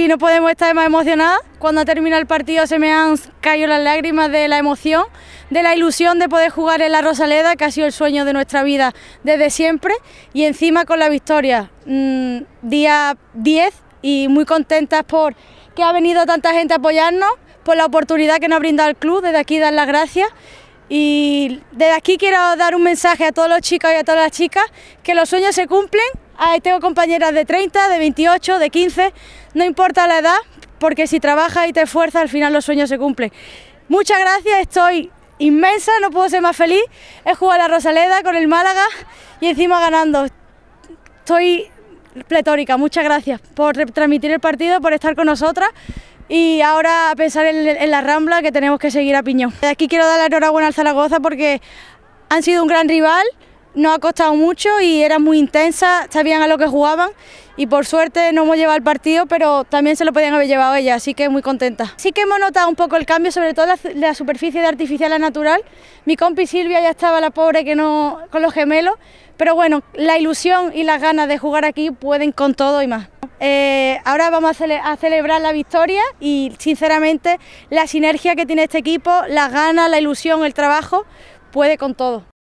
Y no podemos estar más emocionadas. Cuando termina el partido se me han caído las lágrimas de la emoción, de la ilusión de poder jugar en la Rosaleda, que ha sido el sueño de nuestra vida desde siempre, y encima con la victoria, mm, día 10, y muy contentas por que ha venido tanta gente a apoyarnos, por la oportunidad que nos ha brindado el club, desde aquí dar las gracias. Y desde aquí quiero dar un mensaje a todos los chicos y a todas las chicas, que los sueños se cumplen tengo compañeras de 30, de 28, de 15, no importa la edad, porque si trabajas y te esfuerzas, al final los sueños se cumplen. Muchas gracias, estoy inmensa, no puedo ser más feliz. He jugado a la Rosaleda con el Málaga y encima ganando. Estoy pletórica, muchas gracias por transmitir el partido, por estar con nosotras y ahora a pensar en, la Rambla que tenemos que seguir a Piñón. aquí quiero dar la enhorabuena al Zaragoza porque han sido un gran rival. ...no ha costado mucho y era muy intensa, sabían a lo que jugaban y por suerte no hemos llevado el partido, pero también se lo podían haber llevado ella, así que muy contenta. Sí que hemos notado un poco el cambio, sobre todo la, superficie de artificial a natural. Mi compi Silvia ya estaba la pobre que no con los gemelos, pero bueno, la ilusión y las ganas de jugar aquí pueden con todo y más. Eh, ahora vamos a, a, celebrar la victoria y sinceramente la sinergia que tiene este equipo, las ganas, la ilusión, el trabajo, puede con todo.